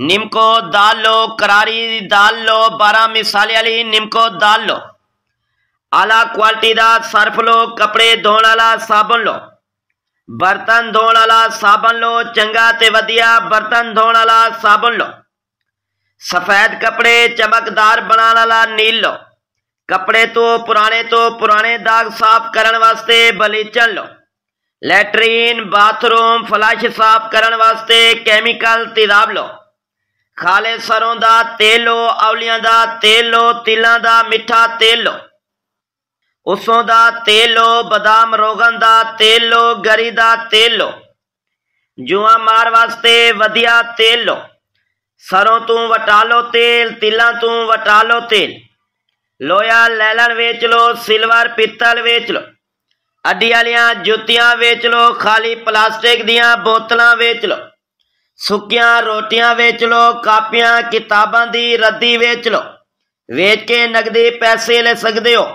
निमको दाल लो करारी दाल लो बारह मिसाले वाली निमको दाल लो आला क्वालिटी का सर्फ लो कपड़े धोने आला साबन लो बर्तन धोने आला साबन लो चंगा ते वधिया बर्तन धोने आला साबन लो सफेद कपड़े चमकदार बनाने वाला नील लो कपड़े तो पुराने तो पुराने दाग साफ करने वास्ते बलीचन लो लैटरीन बाथरूम फ्लश साफ करने वास्ते केमिकल तिजाब लो ਖਾਲੇ ਸਰੋਂ ਦਾ ਤੇਲੋ ਔਲੀਆਂ ਦਾ ਤੇਲੋ ਤਿਲਾਂ ਦਾ ਮਿੱਠਾ ਤੇਲੋ ਉਸੋਂ ਦਾ ਤੇਲੋ ਬਦਾਮ ਰੋਗਨ ਦਾ ਤੇਲੋ ਗਰੀ ਦਾ ਤੇਲੋ ਜੁਆ ਮਾਰ ਵਾਸਤੇ ਵਧੀਆ ਤੇਲੋ ਸਰੋਂ ਤੋਂ ਵਟਾ ਲੋ ਤੇਲ ਤਿਲਾਂ ਤੋਂ ਵਟਾ ਲੋ ਤੇਲ ਲੋਇਆ ਲੈਲਣ ਵੇਚ ਲੋ ਸਿਲਵਰ ਪਿੱਤਲ ਵੇਚ ਲੋ ਅੱਡੀ ਵਾਲੀਆਂ ਜੁੱਤੀਆਂ ਵੇਚ ਲੋ ਖਾਲੀ ਪਲਾਸਟਿਕ ਦੀਆਂ ਬੋਤਲਾਂ ਵੇਚ ਲੋ ਸੁੱਕੀਆਂ ਰੋਟੀਆਂ ਵੇਚ ਲੋ ਕਾਪੀਆਂ ਕਿਤਾਬਾਂ ਦੀ ਰੱਦੀ ਵੇਚ ਲੋ ਵੇਚ ਕੇ ਨਗਦੀ ਪੈਸੇ ਲੈ ਸਕਦੇ ਹੋ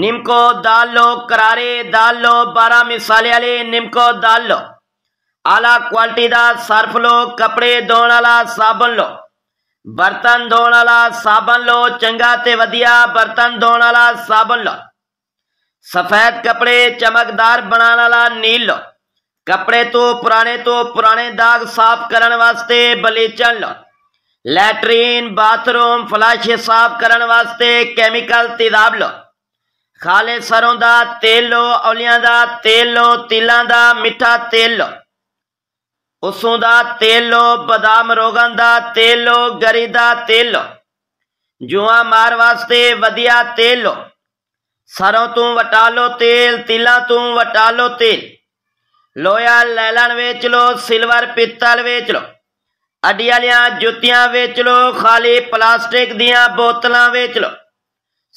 ਨਿੰਮਕੋ ਦਾਲ ਲੋ ਕਰਾਰੇ ਦਾਲ ਲੋ 12 ਮਿਸਾਲੇ ਵਾਲੇ ਨਿੰਮਕੋ ਦਾਲ ਲੋ ਆਲਾ ਕੁਆਲਟੀ ਦਾ ਸਰਫ ਲੋ ਕਪੜੇ ਧੋਣ ਵਾਲਾ ਸਾਬਣ ਲੋ ਬਰਤਨ ਧੋਣ ਵਾਲਾ ਸਾਬਣ ਲੋ ਚੰਗਾ ਤੇ ਵਧੀਆ ਬਰਤਨ ਧੋਣ ਵਾਲਾ ਸਾਬਣ ਲੋ ਸਫੈਦ ਕਪੜੇ ਚਮਕਦਾਰ ਬਣਾਉਣ ਵਾਲਾ ਨੀਲ ਲੋ ਕਪੜੇ ਤੋਂ ਪੁਰਾਣੇ ਤੋਂ ਪੁਰਾਣੇ ਦਾਗ ਸਾਫ਼ ਕਰਨ ਵਾਸਤੇ ਬਲੀਚਣ ਲਾ ਲੈਟਰੀਨ ਬਾਥਰੂਮ ਫਲਾਸ਼ੇ ਸਾਫ਼ ਕਰਨ ਵਾਸਤੇ ਕੈਮੀਕਲ ਤੇਜ਼ਾਬ ਲਾ ਖਾਲੇ ਸਰੋਂ ਦਾ ਤੇਲ ਲੋ ਔਲੀਆਂ ਦਾ ਤੇਲ ਲੋ ਤਿਲਾਂ ਦਾ ਮਿੱਠਾ ਤੇਲ ਲੋ ਉਸੋਂ ਦਾ ਤੇਲ ਲੋ ਬਦਾਮ ਰੋਗਨ ਦਾ ਤੇਲ ਲੋ ਗਰੀ ਦਾ ਤੇਲ ਲੋ ਜੁਆ ਮਾਰ ਵਾਸਤੇ ਵਧੀਆ ਤੇਲ ਲੋ ਸਰੋਂ ਤੋਂ ਵਟਾ ਲੋ ਤੇਲ ਤਿਲਾਂ ਤੋਂ ਵਟਾ ਲੋ ਤੇਲ ਲੋਹਾ ਲੈਲਣ ਵੇਚ ਲੋ ਸਿਲਵਰ ਪਿੱਤਲ ਵੇਚ ਲੋ ਅੱਡੀ ਵਾਲੀਆਂ ਜੁੱਤੀਆਂ ਵੇਚ ਲੋ ਖਾਲੀ ਪਲਾਸਟਿਕ ਦੀਆਂ ਬੋਤਲਾਂ ਵੇਚ ਲੋ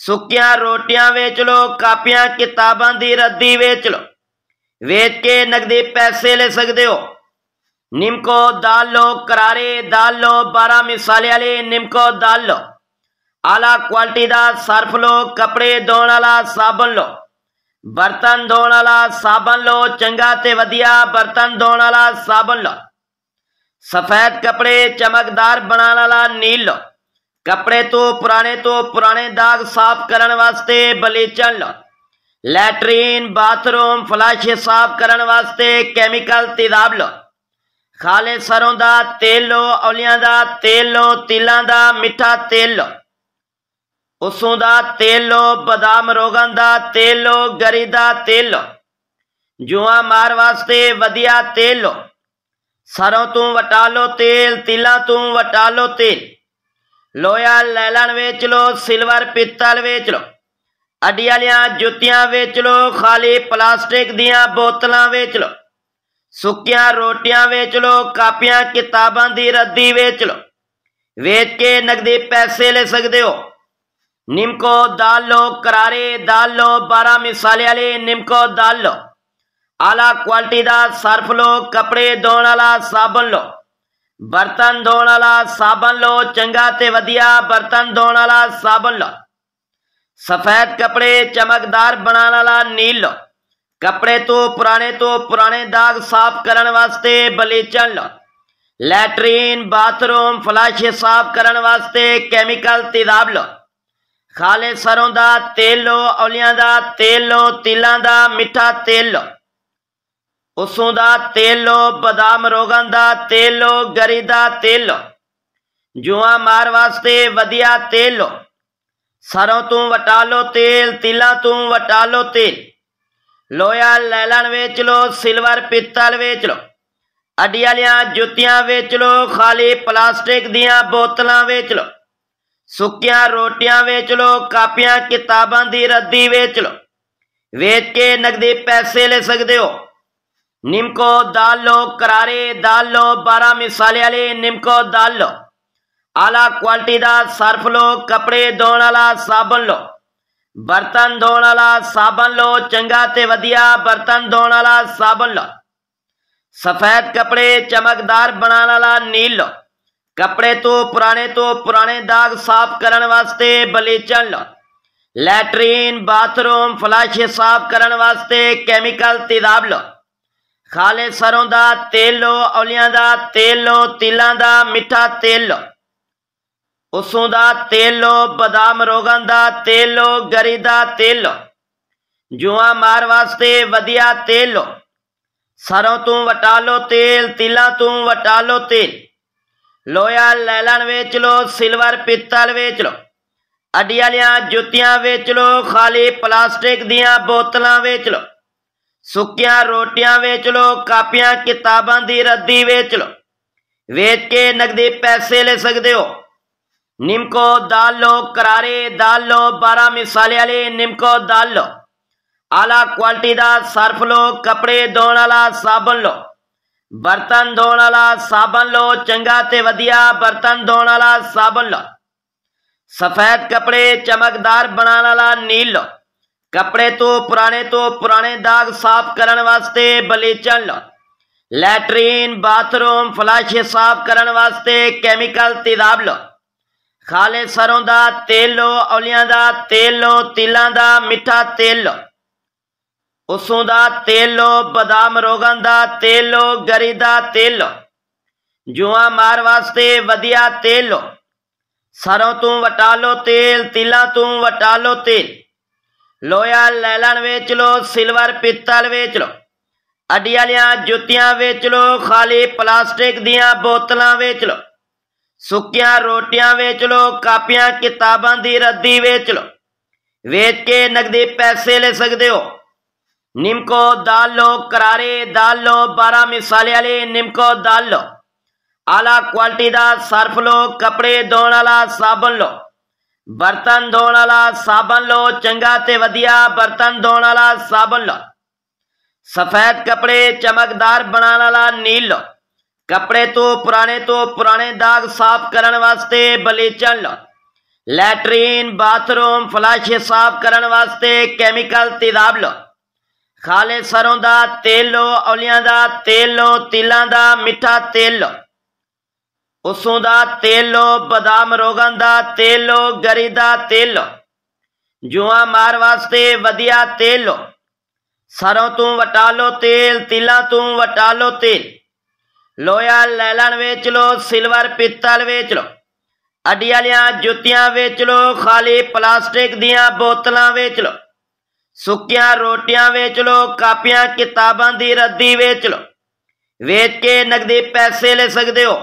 ਸੁੱਕੀਆਂ ਰੋਟੀਆਂ ਵੇਚ ਲੋ ਕਾਪੀਆਂ ਕਿਤਾਬਾਂ ਦੀ ਰੱਦੀ ਵੇਚ ਲੋ ਵੇਚ ਕੇ ਨਗਦੀ ਪੈਸੇ ਲੈ ਸਕਦੇ ਹੋ ਨਿਮਕੋ ਦਾਲ ਲੋ ਕਰਾਰੇ ਦਾਲ ਲੋ 12 ਮਿਸਾਲੇ ਵਾਲੇ ਨਿਮਕੋ ਦਾਲ ਲੋ ਆਲਾ ਕੁਆਲਿਟੀ ਦਾ ਸਰਫ ਲੋ ਕੱਪੜੇ ਧੋਣ ਵਾਲਾ ਸਾਬਣ ਲੋ ਬਰਤਨ ਧੋਣ ਵਾਲਾ ਸਾਬਣ ਲੋ ਚੰਗਾ ਤੇ ਵਧੀਆ ਬਰਤਨ ਧੋਣ ਵਾਲਾ ਸਾਬਣ ਲੋ ਸਫੈਦ ਕਪੜੇ ਚਮਕਦਾਰ ਬਣਾਉਣ ਵਾਲਾ ਨੀਲ ਲੋ ਕਪੜੇ ਤੋਂ ਪੁਰਾਣੇ ਤੋਂ ਪੁਰਾਣੇ ਦਾਗ ਸਾਫ਼ ਕਰਨ ਵਾਸਤੇ ਬਲੀਚਣ ਲੋ ਲੈਟਰੀਨ ਬਾਥਰੂਮ ਫਲਸ਼ ਸਾਫ਼ ਕਰਨ ਵਾਸਤੇ ਕੈਮੀਕਲ ਤੇਜ਼ਾਬ ਲੋ ਖਾਲੇ ਸਰੋਂ ਦਾ ਤੇਲ ਲੋ ਔਲੀਆਂ ਦਾ ਤੇਲ ਲੋ ਤਿਲਾਂ ਦਾ ਮਿੱਠਾ ਤੇਲ ਲੋ ਉਸੋਂ ਦਾ ਤੇਲੋ ਬਦਾਮ ਰੋਗਨ ਦਾ ਤੇਲੋ ਗਰੀ ਦਾ ਤੇਲੋ ਜੁਆ ਮਾਰ ਵਾਸਤੇ ਵਧੀਆ ਤੇਲੋ ਸਰੋਂ ਤੋਂ ਵਟਾ ਲੋ ਤੇਲ ਤਿਲਾਂ ਤੋਂ ਵਟਾ ਲੋ ਤੇਲ ਲੋਇਆ ਲੈਲਣ ਵੇਚ ਲੋ ਸਿਲਵਰ ਪਿੱਤਲ ਵੇਚ ਲੋ ਅੱਡੀ ਵਾਲੀਆਂ ਜੁੱਤੀਆਂ ਵੇਚ ਲੋ ਖਾਲੀ ਪਲਾਸਟਿਕ ਦੀਆਂ ਬੋਤਲਾਂ ਵੇਚ ਲੋ ਸੁੱਕੀਆਂ ਰੋਟੀਆਂ ਵੇਚ ਲੋ ਕਾਪੀਆਂ ਕਿਤਾਬਾਂ ਦੀ ਰੱਦੀ ਵੇਚ ਲੋ ਵੇਚ ਕੇ ਨਗਦੀ ਪੈਸੇ ਲੈ ਸਕਦੇ ਹੋ निम को लो करारे दाल लो मिसाले वाले निम को आला क्वालिटी का सर्फ लो कपड़े धोने वाला साबन लो बर्तन धोने वाला साबन लो चंगा ते वधिया बर्तन धोने वाला साबन लो सफेद कपड़े चमकदार बनाने वाला नील लो कपड़े तो पुराने तो पुराने दाग साफ करने वास्ते बलीचन लो लैटरीन बाथरूम फ्लश साफ करने वास्ते केमिकल तेजाब लो ਖਾਲੇ ਸਰੋਂ ਦਾ ਤੇਲ ਔਲਿਆਂ ਦਾ ਤੇਲ ਤਿਲਾਂ ਦਾ ਮਿੱਠਾ ਤੇਲ ਉਸੋਂ ਦਾ ਤੇਲ ਬਦਾਮ ਰੋਗਾਂ ਦਾ ਤੇਲ ਗਰੀ ਦਾ ਤੇਲ ਜੁਆ ਮਾਰ ਵਾਸਤੇ ਵਧੀਆ ਤੇਲ ਸਰੋਂ ਤੋਂ ਵਟਾ ਲੋ ਤੇਲ ਤਿਲਾਂ ਤੋਂ ਵਟਾ ਲੋ ਤੇਲ ਲੋਇਆ ਲੈਲਣ ਵੇਚ ਲੋ ਸਿਲਵਰ ਪਿੱਤਲ ਵੇਚ ਲੋ ਅੱਡੀ ਵਾਲੀਆਂ ਜੁੱਤੀਆਂ ਵੇਚ ਲੋ ਖਾਲੀ ਪਲਾਸਟਿਕ ਦੀਆਂ ਬੋਤਲਾਂ ਵੇਚ ਲੋ ਸੁੱਕੀਆਂ ਰੋਟੀਆਂ ਵੇਚ ਲੋ ਕਾਪੀਆਂ ਕਿਤਾਬਾਂ ਦੀ ਰੱਦੀ ਵੇਚ ਲੋ ਵੇਚ ਕੇ ਨਗਦੀ ਪੈਸੇ ਲੈ ਸਕਦੇ ਹੋ ਨਿਮਕੋ ਦਾਲ ਲੋ ਕਰਾਰੇ ਦਾਲ ਲੋ 12 ਮਿਸਾਲੇ ਵਾਲੇ ਨਿਮਕੋ ਦਾਲ ਲੋ ਆਲਾ ਕੁਆਲਟੀ ਦਾ ਸਰਫ ਲੋ ਕਪੜੇ ਧੋਣ ਵਾਲਾ ਸਾਬਣ ਲੋ ਬਰਤਨ ਧੋਣ ਵਾਲਾ ਸਾਬਣ ਲੋ ਚੰਗਾ ਤੇ ਵਧੀਆ ਬਰਤਨ ਧੋਣ ਵਾਲਾ ਸਾਬਣ ਲੋ ਸਫੈਦ ਕਪੜੇ ਚਮਕਦਾਰ ਬਣਾਉਣ ਵਾਲਾ ਨੀਲ ਲੋ ਕਪੜੇ ਤੋਂ ਪੁਰਾਣੇ ਤੋਂ ਪੁਰਾਣੇ ਦਾਗ ਸਾਫ਼ ਕਰਨ ਵਾਸਤੇ ਬਲੀਚਣ ਲੈਟਰੀਨ ਬਾਥਰੂਮ ਫਲਸ਼ ਸਾਫ਼ ਕਰਨ ਵਾਸਤੇ ਕੈਮੀਕਲ ਤੇਜ਼ਾਬ ਲੋ ਖਾਲੇ ਸਰੋਂ ਦਾ ਤੇਲ ਲੋ ਔਲੀਆਂ ਦਾ ਤੇਲ ਲੋ ਤਿਲਾਂ ਦਾ ਮਿੱਠਾ ਤੇਲ ਲੋ ਉਸੋਂ ਦਾ ਤੇਲ ਲੋ ਬਦਾਮ ਰੋਗਨ ਦਾ ਤੇਲ ਲੋ ਗਰੀ ਦਾ ਤੇਲ ਲੋ ਜੁਆ ਮਾਰ ਵਾਸਤੇ ਵਧੀਆ ਤੇਲ ਲੋ ਸਰੋਂ ਤੋਂ ਵਟਾ ਲੋ ਤੇਲ ਤਿਲਾਂ ਤੋਂ ਵਟਾ ਲੋ ਤੇਲ ਲੋਹਾ ਲੈਲਣ ਵੇਚ ਲੋ ਸਿਲਵਰ ਪਿੱਤਲ ਵੇਚ ਲੋ ਅੱਡੀ ਵਾਲੀਆਂ ਜੁੱਤੀਆਂ ਵੇਚ ਲੋ ਖਾਲੀ ਪਲਾਸਟਿਕ ਦੀਆਂ ਬੋਤਲਾਂ ਵੇਚ ਲੋ ਸੁੱਕੀਆਂ ਰੋਟੀਆਂ ਵੇਚ ਲੋ ਕਾਪੀਆਂ ਕਿਤਾਬਾਂ ਦੀ ਰੱਦੀ ਵੇਚ ਲੋ ਵੇਚ ਕੇ ਨਗਦੀ ਪੈਸੇ ਲੈ ਸਕਦੇ ਹੋ ਨਿਮਕੋ ਦਾਲ ਲੋ ਕਰਾਰੇ ਦਾਲ ਲੋ 12 ਮਿਸਾਲੇ ਵਾਲੇ ਨਿਮਕੋ ਦਾਲ ਲੋ ਆਲਾ ਕੁਆਲਿਟੀ ਦਾ ਸਰਫ ਲੋ ਕੱਪੜੇ ਧੋਣ ਵਾਲਾ ਸਾਬਣ ਲੋ बर्तन धोन आला साबन लो चंगा ते वधिया बर्तन धोन आला साबन लो सफेद कपड़े चमकदार ਬਣਾਉਣ आला नील लो कपड़े तो पुराने तो पुराने दाग साफ करने वास्ते बलीचन लो लैटरीन बाथरूम फ्लश साफ करने वास्ते केमिकल तेजाब लो खाले सरों का तेल लो औलिया का तेल लो तिलों का मिठा तेल लो ਉਸੋਂ ਦਾ ਤੇਲੋ ਬਦਾਮ ਰੋਗਾਂ ਦਾ ਤੇਲੋ ਗਰੀ ਦਾ ਤੇਲ ਜੁਆ ਮਾਰ ਵਾਸਤੇ ਵਧੀਆ ਤੇਲ ਸਰੋਂ ਤੋਂ ਵਟਾ ਲੋ ਤੇਲ ਤਿਲਾਂ ਤੋਂ ਵਟਾ ਲੋ ਤੇਲ ਲੋਇਆ ਲੈਲਣ ਵੇਚ ਲੋ ਸਿਲਵਰ ਪਿੱਤਲ ਵੇਚ ਲੋ ਅੱਡੀ ਵਾਲੀਆਂ ਜੁੱਤੀਆਂ ਵੇਚ ਲੋ ਖਾਲੀ ਪਲਾਸਟਿਕ ਦੀਆਂ ਬੋਤਲਾਂ ਵੇਚ ਲੋ ਸੁੱਕੀਆਂ ਰੋਟੀਆਂ ਵੇਚ ਲੋ ਕਾਪੀਆਂ ਕਿਤਾਬਾਂ ਦੀ ਰੱਦੀ ਵੇਚ ਲੋ ਵੇਚ ਕੇ ਨਗਦੀ ਪੈਸੇ ਲੈ ਸਕਦੇ ਹੋ निमको दाल लो करारे दाल लो बारह मिसाले वाले निमको दाल लो आला क्वालिटी का सर्फ लो कपड़े धोने वाला साबन लो बर्तन धोने वाला साबन लो चंगा ते वधिया बर्तन धोने वाला साबन लो सफेद कपड़े चमकदार बनाने वाला नील लो कपड़े तो पुराने तो पुराने दाग साफ करने वास्ते बलीचन लो लैटरीन बाथरूम फ्लश साफ करने वास्ते केमिकल तेजाब लो ਖਾਲੇ ਸਰੋਂ ਦਾ ਤੇਲੋ ਔਲੀਆਂ ਦਾ ਤੇਲੋ ਤਿਲਾਂ ਦਾ ਮਿੱਠਾ ਤੇਲ ਉਸੋਂ ਦਾ ਤੇਲੋ ਬਦਾਮ ਰੋਗਾਂ ਦਾ ਤੇਲੋ ਗਰੀ ਦਾ ਤੇਲ ਜੁਆ ਮਾਰ ਵਾਸਤੇ ਵਧੀਆ ਤੇਲ ਸਰੋਂ ਤੋਂ ਵਟਾ ਲੋ ਤੇਲ ਤਿਲਾਂ ਤੋਂ ਵਟਾ ਲੋ ਤੇਲ ਲੋਇਆ ਲੈਲਣ ਵੇਚ ਲੋ ਸਿਲਵਰ ਪਿੱਤਲ ਵੇਚ ਲੋ ਅੱਡੀ ਵਾਲੀਆਂ ਜੁੱਤੀਆਂ ਵੇਚ ਲੋ ਖਾਲੀ ਪਲਾਸਟਿਕ ਦੀਆਂ ਬੋਤਲਾਂ ਵੇਚ ਲੋ ਸੁੱਕੀਆਂ ਰੋਟੀਆਂ ਵੇਚ ਲੋ ਕਾਪੀਆਂ ਕਿਤਾਬਾਂ ਦੀ ਰੱਦੀ ਵੇਚ ਲੋ ਵੇਚ ਕੇ ਨਗਦੀ ਪੈਸੇ ਲੈ ਸਕਦੇ ਹੋ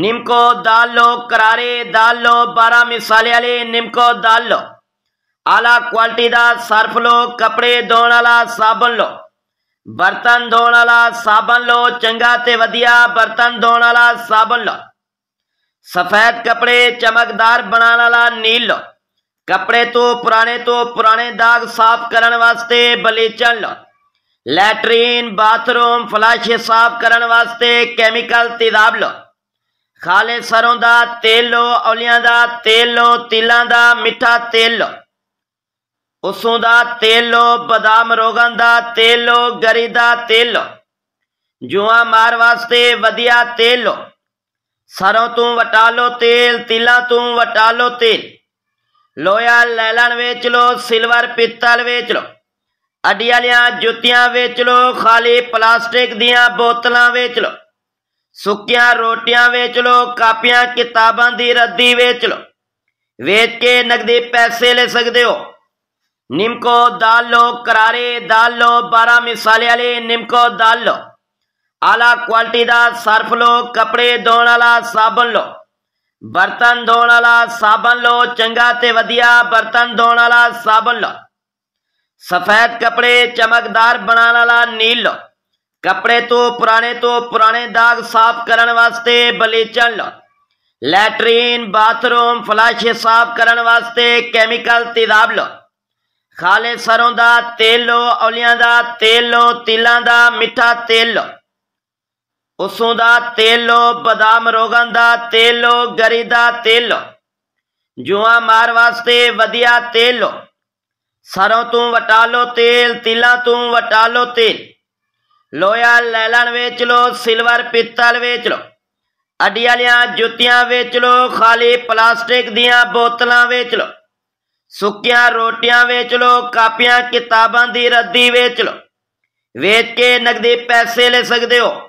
ਨਿਮਕੋ ਦਾਲ ਲੋ ਕਰਾਰੇ ਦਾਲ ਲੋ 12 ਮਿਸਾਲੇ ਵਾਲੇ ਨਿਮਕੋ ਦਾਲ ਲੋ ਆਲਾ ਕੁਆਲਟੀ ਦਾ ਸਰਫ ਲੋ ਕਪੜੇ ਧੋਣ ਵਾਲਾ ਸਾਬਣ ਲੋ ਬਰਤਨ ਧੋਣ ਵਾਲਾ ਸਾਬਣ ਲੋ ਚੰਗਾ ਤੇ ਵਧੀਆ ਬਰਤਨ ਧੋਣ ਵਾਲਾ ਸਾਬਣ ਲੋ ਸਫੈਦ ਕਪੜੇ ਚਮਕਦਾਰ ਬਣਾਉਣ ਵਾਲਾ ਨੀਲ ਲੋ ਕਪੜੇ ਤੋਂ ਪੁਰਾਣੇ ਤੋਂ ਪੁਰਾਣੇ ਦਾਗ ਸਾਫ਼ ਕਰਨ ਵਾਸਤੇ ਬਲੀਚਣ ਲੈਟਰੀਨ ਬਾਥਰੂਮ ਫਲਸ਼ ਸਾਫ਼ ਕਰਨ ਵਾਸਤੇ ਕੈਮੀਕਲ ਤੇਜ਼ਾਬ ਲੋ ਖਾਲੇ ਸਰੋਂ ਦਾ ਤੇਲ ਲੋ ਔਲੀਆਂ ਦਾ ਤੇਲ ਲੋ ਤਿਲਾਂ ਦਾ ਮਿੱਠਾ ਤੇਲ ਲੋ ਉਸੋਂ ਦਾ ਤੇਲ ਲੋ ਬਦਾਮ ਰੋਗਨ ਦਾ ਤੇਲ ਲੋ ਗਰੀ ਦਾ ਤੇਲ ਲੋ ਜੂਆ ਮਾਰ ਵਾਸਤੇ ਵਧੀਆ ਤੇਲ ਲੋ ਸਰੋਂ ਤੋਂ ਵਟਾ ਲੋ ਤੇਲ ਤਿਲਾਂ ਤੋਂ ਵਟਾ ਲੋ ਤੇਲ ਲੋਹਾ ਲੈਲਣ ਵੇਚ ਲੋ ਸਿਲਵਰ ਪਿੱਤਲ ਵੇਚ ਲੋ ਅੱਡੀ ਵਾਲੀਆਂ ਜੁੱਤੀਆਂ ਵੇਚ ਲੋ ਖਾਲੀ ਪਲਾਸਟਿਕ ਦੀਆਂ ਬੋਤਲਾਂ ਵੇਚ ਲੋ ਸੁੱਕੀਆਂ ਰੋਟੀਆਂ ਵੇਚ ਲੋ ਕਾਪੀਆਂ ਕਿਤਾਬਾਂ ਦੀ ਰੱਦੀ ਵੇਚ ਲੋ ਵੇਚ ਕੇ ਨਗਦੀ ਪੈਸੇ ਲੈ ਸਕਦੇ ਹੋ ਨਿੰਮਕੋ ਦਾਲ ਲੋ ਕਰਾਰੇ ਦਾਲ ਲੋ 12 ਮਿਸਾਲੇ ਵਾਲੇ ਨਿੰਮਕੋ ਦਾਲ ਲੋ ਆਲਾ ਕੁਆਲਿਟੀ ਦਾ ਸਰਫ ਲੋ ਕੱਪੜੇ ਧੋਣ ਵਾਲਾ ਸਾਬਣ ਲੋ बर्तन ਧੋਣ ਵਾਲਾ ਸਾਬਣ ਲਓ ਚੰਗਾ ਤੇ ਵਧੀਆ ਬਰਤਨ ਧੋਣ ਵਾਲਾ ਸਾਬਣ ਲਓ ਸਫੈਦ ਕਪੜੇ ਚਮਕਦਾਰ ਬਣਾਉਣ ਵਾਲਾ ਨੀਲ ਲਓ कपड़े तो पुराने तो पुराने दाग साफ करने वास्ते बलीचन लो लैटरीन बाथरूम फ्लश साफ करने वास्ते केमिकल तेजाब लो खाले सरों का तेल लो औलिया का तेल लो तिलों का मिठा तेल लो ਉਸੋਂ ਦਾ ਤੇਲੋ ਬਦਾਮ ਰੋਗਾਂ ਦਾ ਤੇਲੋ ਗਰੀ ਦਾ ਤੇਲੋ ਜੁਆ ਮਾਰ ਵਾਸਤੇ ਵਧੀਆ ਤੇਲੋ ਸਰੋਂ ਤੋਂ ਵਟਾ ਲੋ ਤੇਲ ਤਿਲਾਂ ਤੋਂ ਵਟਾ ਲੋ ਤੇਲ ਲੋਇਆ ਲੈਲਣ ਵੇਚ ਲੋ ਸਿਲਵਰ ਪਿੱਤਲ ਵੇਚ ਲੋ ਅੱਡੀ ਵਾਲੀਆਂ ਜੁੱਤੀਆਂ ਵੇਚ ਲੋ ਖਾਲੀ ਪਲਾਸਟਿਕ ਦੀਆਂ ਬੋਤਲਾਂ ਵੇਚ ਲੋ ਸੁੱਕੀਆਂ ਰੋਟੀਆਂ ਵੇਚ ਲੋ ਕਾਪੀਆਂ ਕਿਤਾਬਾਂ ਦੀ ਰੱਦੀ ਵੇਚ ਲੋ ਵੇਚ ਕੇ ਨਗਦੀ ਪੈਸੇ ਲੈ ਸਕਦੇ ਹੋ